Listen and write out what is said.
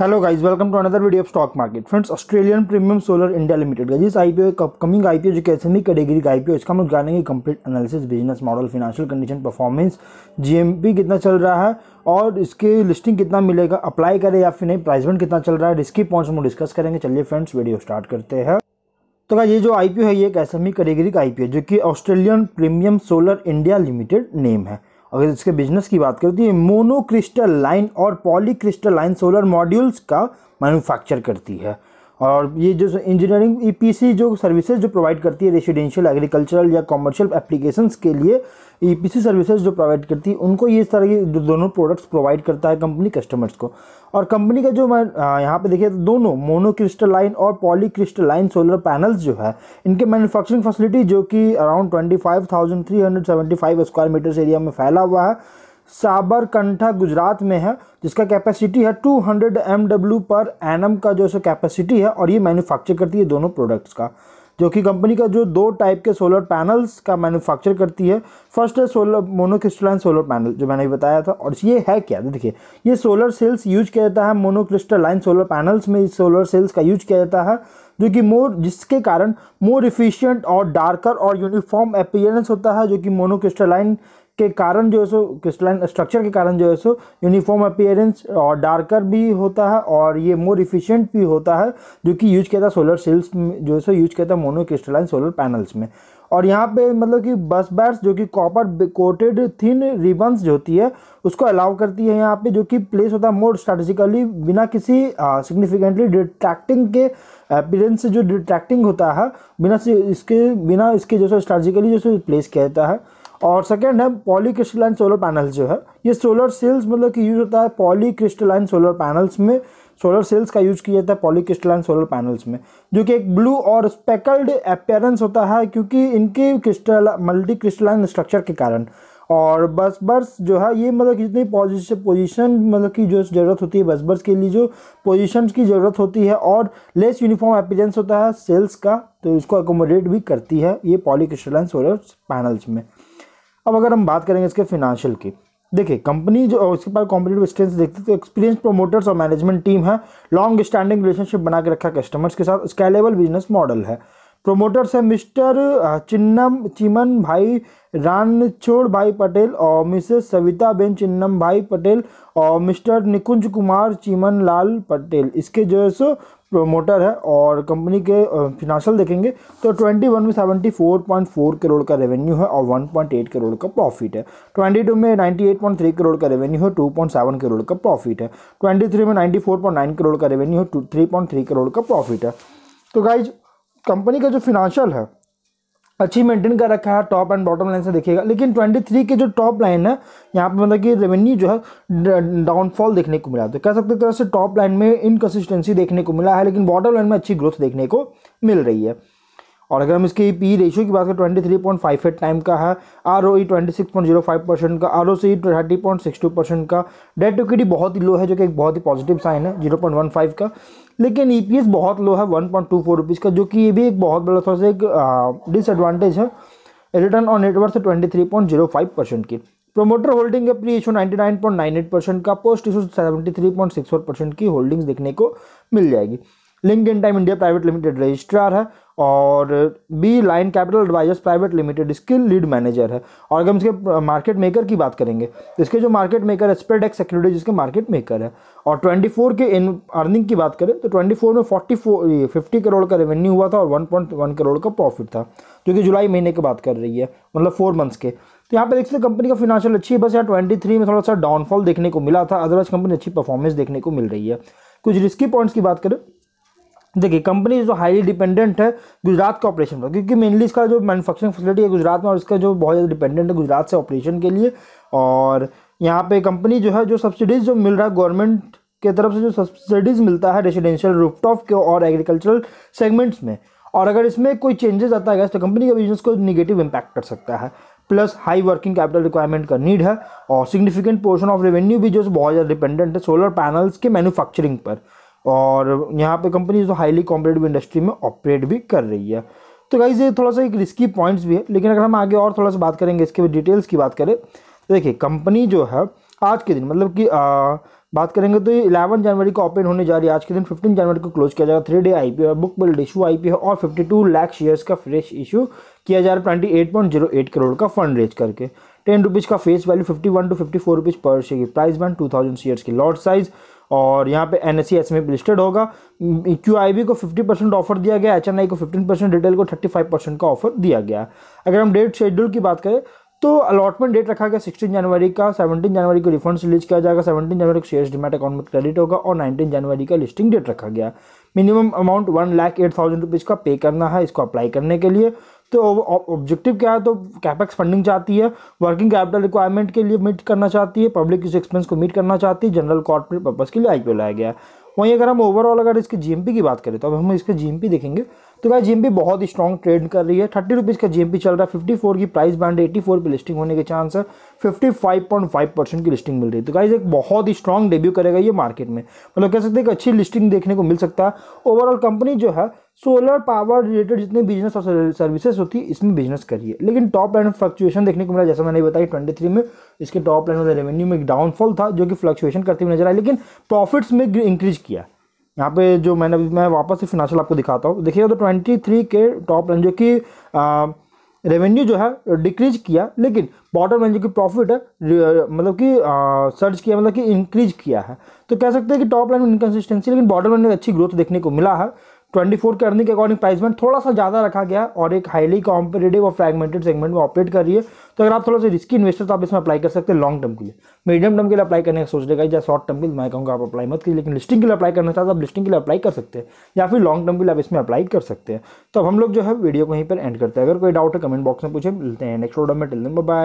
hello guys welcome to another video of stock market friends Australian premium solar India limited का जिस IPO एक upcoming IPO जो कैसे नहीं कैटेगरी का आईपीओ इसका हम लोग जानेंगे complete analysis business model financial condition performance GMP कितना चल रहा है और इसके लिस्टिंग कितना मिलेगा अप्लाई करें या फिर नहीं प्राइसमेंट कितना चल रहा है रिस्की पॉइंट्स हम डिस्कस करेंगे चलिए फ्रेंड्स वीडियो स्टार्ट करते हैं तो ये जो आईपीओ है ये एक एस कैटेगरी का आईपीओ जो कि Australian premium solar India limited name है अगर इसके बिजनेस की बात करें तो ये मोनोक्रिस्टल लाइन और पॉलीक्रिस्टल लाइन सोलर मॉड्यूल्स का मैनुफैक्चर करती है और ये जो इंजीनियरिंग ईपीसी e जो सर्विसेज जो प्रोवाइड करती है रेसिडेंशियल एग्रीकल्चरल या कॉमर्शियल एप्लीकेशंस के लिए ईपीसी e सर्विसेज जो प्रोवाइड करती है उनको ये इस तरह के जो दोनों प्रोडक्ट्स प्रोवाइड करता है कंपनी कस्टमर्स को और कंपनी का जो मैं यहाँ पे देखिए तो दोनों मोनोक्रिस्टल लाइन और पॉली लाइन सोलर पैनल्स जो है इनके मैनुफैक्चरिंग फैसिलिटी जो कि around twenty five thousand three hundred seventy five square metres area में फैला हुआ है साबरकंठा गुजरात में है जिसका कैपेसिटी है 200 हंड्रेड पर एनम का जो सो कैपेसिटी है और ये मैन्युफैक्चर करती है दोनों प्रोडक्ट्स का जो कि कंपनी का जो दो टाइप के सोलर पैनल्स का मैन्युफैक्चर करती है फर्स्ट है सोलर मोनोक्रिस्टलाइन सोलर पैनल जो मैंने बताया था और ये है क्या देखिए ये सोलर सेल्स यूज किया जाता है मोनोक्रिस्टलाइन सोलर पैनल्स में इस सोलर सेल्स का यूज किया जाता है जो कि मोर जिसके कारण मोर इफिशियंट और डार्कर और यूनिफॉर्म अपियरेंस होता है जो कि मोनोक्रिस्टलाइन के कारण जो है सो क्रिस्टलाइन स्ट्रक्चर के कारण जो है सो यूनिफॉर्म अपियरेंस और डार्कर भी होता है और ये मोर इफिशियंट भी होता है जो कि यूज किया था सोलर सेल्स जो है सो यूज किया था मोनो क्रिस्टलाइन सोलर पैनल्स में और यहाँ पे मतलब कि बस बैट्स जो कि कॉपर कोटेड थिन रिबन्स जो होती है उसको अलाउ करती है यहाँ पे जो कि प्लेस होता है मोर स्ट्रेटिकली बिना किसी सिग्निफिकेंटली डिट्रैक्टिंग के अपीरेंस से जो डिट्रैक्टिंग होता है बिना इसके बिना इसके जो जैसे जो सो प्लेस किया जाता है और सेकेंड है पॉली क्रिस्टलाइन सोलर पैनल्स जो है ये सोलर सेल्स मतलब कि यूज़ होता है पॉली क्रिस्टलाइन सोलर पैनल्स में सोलर सेल्स का यूज किया जाता है पॉलीक्रिस्टलाइन सोलर पैनल्स में जो कि एक ब्लू और स्पेकल्ड अपेयरेंस होता है क्योंकि इनके क्रिस्टल मल्टी क्रिस्टलाइन स्ट्रक्चर के कारण और बस बर्स जो है ये मतलब जितनी पोजिशन पोजिशन मतलब की जो ज़रूरत होती है बस बर्स के लिए जो पोजिशन की ज़रूरत होती है और लेस यूनिफॉर्म अपीरेंस होता है सेल्स का तो इसको एकोमोडेट भी करती है ये पॉलीक्रिस्टलाइन सोलर पैनल्स में अब अगर हम बात करेंगे इसके फिनेंशियल की देखिए कंपनी जो उसके पास कॉम्पिटेटिव स्ट्रेंथ देखते तो एक्सपीरियंस प्रमोटर्स और मैनेजमेंट टीम है लॉन्ग स्टैंडिंग रिलेशनशिप बना के रखा कस्टमर्स के साथ स्केलेबल बिजनेस मॉडल है प्रोमोटर्स है मिस्टर चिन्नम चिमन भाई रानचोड़ भाई पटेल और मिसेस सविता बेन चिन्नम भाई पटेल और मिस्टर निकुंज कुमार चिमन लाल पटेल इसके जो है सो प्रोमोटर है और कंपनी के फिनांशियल देखेंगे तो 21 में 74.4 करोड़ का रेवेन्यू है और 1.8 करोड़ का प्रॉफिट है 22 में 98.3 करोड़ का रेवेन्यू है 2.7 करोड़ का प्रॉफिट है 23 में 94.9 करोड़ का रेवेन्यू है 3.3 करोड़ का प्रॉफिट है तो गाइज कंपनी का जो फिनांशियल है अच्छी मेंटेन कर रखा है टॉप एंड बॉटम लाइन से देखिएगा लेकिन 23 के जो टॉप लाइन है यहाँ पे मतलब कि रेवेन्यू जो है डाउनफॉल देखने को मिला तो कह सकते तरह से टॉप लाइन में इनकंसिस्टेंसी देखने को मिला है लेकिन बॉटम लाइन में अच्छी ग्रोथ देखने को मिल रही है और अगर हम इसके पी रेशियो की बात करें twenty three point five eight time का है R O E twenty six point zero five percent का R O C thirty point six two percent का डेट टू की बहुत ही लो है जो कि एक बहुत ही पॉजिटिव साइन है जीरो पॉइंट वन फाइव का लेकिन ई पी एस बहुत लो है one point two four rupees का जो कि ये भी एक बहुत बड़ा थोड़ा सा एक डिसएडवांटेज है रिटर्न ऑन नेटवर्क से twenty three point zero five percent की प्रोमोटर होल्डिंग है प्री इशू एट परसेंट का पोस्ट इशू फोर परसेंट की होल्डिंग्स देखने को मिल जाएगी Link Intime India private limited registrar है और Beeline capital advisors private limited इसके लीड मैनेजर है और अगर हम इसके मार्केट मेकर की बात करेंगे तो इसके जो मार्केट मेकर है एक्स सिक्योरिटीज इसके मार्केट मेकर है और 24 के इन अर्निंग की बात करें तो 24 में 44 50 करोड़ का रेवेन्यू हुआ था और 1.1 करोड़ का प्रॉफिट था जो कि जुलाई महीने की बात कर रही है मतलब फोर मंथ्स के तो यहाँ पे देख सकते कंपनी का फिनांशियल अच्छी है बस यहाँ ट्वेंटी में थोड़ा सा डाउनफॉल देखने को मिला था अदरवाइज कंपनी अच्छी परफॉर्मेंस देखने को मिल रही है कुछ रिस्की पॉइंट्स की बात करें देखिए कंपनी जो हाईली डिपेंडेंट है गुजरात के ऑपरेशन पर क्योंकि मेनली इसका जो मैनुफैक्चरिंग फैसिलिटी है गुजरात में और इसका जो बहुत ज़्यादा डिपेंडेंट है गुजरात से ऑपरेशन के लिए और यहाँ पे कंपनी जो है जो सब्सिडीज़ जो मिल रहा है गवर्नमेंट के तरफ से जो सब्सिडीज़ मिलता है रेजिडेंशियल रूफटॉप के और एग्रीकल्चरल सेगमेंट्स में और अगर इसमें कोई चेंजेस आता है तो कंपनी के बिजनेस को निगेटिव इम्पैक्ट कर सकता है plus high working capital requirement का नीड है और सिग्निफिकेंट पोर्शन ऑफ रेवेन्यू भी जो बहुत ज़्यादा डिपेंडेंट है सोलर पैनल्स के मैन्युफैक्चरिंग पर और यहाँ पे कंपनी जो हाईली कॉम्पिटेटिव इंडस्ट्री में ऑपरेट भी कर रही है तो गाइज ये थोड़ा सा एक रिस्की पॉइंट्स भी है लेकिन अगर हम आगे और थोड़ा सा बात करेंगे इसके डिटेल्स की बात करें तो देखिए कंपनी जो है आज के दिन मतलब कि आ, बात करेंगे तो ये इलेवन जनवरी को ओपन होने जा रही है आज के दिन फिफ्टीन जनवरी को क्लोज किया जाएगा थ्री डे आई है बुक बिल्ड इशू आई है और फिफ्टी टू लाख शेयर्स का फ्रेश इशू किया जा रहा है twenty eight point zero eight crore का फंड रेज करके टेन रुपीज़ का face value fifty one two fifty four rupees पर शेयर की price band two thousand shares की लॉट साइज़ और यहाँ पे एन एस एस सी में लिस्टेड होगा क्यू mm, आई को फिफ्टी परसेंट ऑफर दिया गया एच एन आई को फिफ्टीन परसेंट डिटेल को थर्टी फाइव परसेंट का ऑफर दिया गया अगर हम डेट शेड्यूल की बात करें तो अलॉटमेंट डेट रखा गया सिक्सटीन जनवरी का सेवनटीन जनवरी को रिफंड रिलीज किया जाएगा सेवनटीन जनवरी को शेयर्स डिमेट अकाउंट में क्रेडिट होगा और नाइनटीन जनवरी का लिस्टिंग डेट रखा गया minimum amount one lakh eight thousand rupees का पे करना है इसको अप्लाई करने के लिए तो ऑब्जेक्टिव क्या है तो कैपेक्स फंडिंग चाहती है वर्किंग कैपिटल रिक्वायरमेंट के लिए मीट करना चाहती है पब्लिक यूज एक्सपेंस को मीट करना चाहती है जनरल कॉर्पोरेट पर्पज़ के लिए आई लाया गया है वहीं अगर हम ओवरऑल अगर इसके जीएमपी की बात करें तो अब हम इसके जीएमपी देखेंगे तो भाई जी बहुत ही स्ट्रॉन्ग ट्रेड कर रही है थर्टी रुपीज़ का जी चल रहा है फिफ्टी फोर की प्राइस बैंड एटी फोर पर लिस्टिंग होने के चांस है fifty five point five percent की लिस्टिंग मिल रही है तो गाइज एक बहुत ही स्ट्रॉन्ग डेब्यू करेगा ये मार्केट में मतलब कह सकते हैं कि अच्छी लिस्टिंग देखने को मिल सकता है ओवरऑल कंपनी जो है सोलर पावर रिलेटेड जितने बिजनेस और सर्विसेज होती है इसमें बिजनेस करिए लेकिन टॉप लाइन फ्लक्चुएशन देखने को मिला जैसा मैंने बताया ट्वेंटी थ्री में इसके टॉप लाइन में रेवेन्यू में एक डाउनफॉल था जो कि फ्लक्चुएशन करते हुए नजर आया लेकिन प्रॉफिट्स में इंक्रीज किया यहाँ पे जो मैंने अभी मैं वापस से फिनाशल आपको दिखाता हूँ देखिएगा तो ट्वेंटी थ्री के टॉप लाइन जो कि रेवेन्यू जो है डिक्रीज किया लेकिन बॉटम लाइन जो कि प्रॉफिट है मतलब कि सर्च किया मतलब कि इंक्रीज किया है तो कह सकते हैं कि टॉप लाइन में इनकन्सिस्टेंसी लेकिन बॉटम लाइन में अच्छी ग्रोथ देखने को मिला है ट्वेंटी फोर के अर्निंग के अकॉर्डिंग प्राइस में थोड़ा सा ज़्यादा रखा गया और एक हाईली कॉम्पिटेटिव और फ्रेगमेंटेड सेगमेंट में ऑपरेट कर रही है तो अगर आप थोड़ा सा रिस्की इन्वेस्टर तो आप इसमें अप्लाई कर सकते हैं लॉन्ग टर्म के लिए मीडियम टर्म के लिए अप्लाई करने का सोच रहेगा या शॉर्ट टर्म के लिए मैं कहूँगा आप अप्लाई मत कीजिए लेकिन लिस्टिंग के लिए अप्लाई करना चाहते आप लिस्टिंग के लिए अप्लाई कर सकते हैं या फिर लॉन्ग टर्म के लिए आप इसमें अप्लाई कर सकते हैं तो अब हम लोग जो है वीडियो को यहीं पर एंड करते हैं अगर कोई डाउट है कमेंट बॉक्स में पूछे मिलते हैं नेक्स्ट ऑर्डर में टिल बाय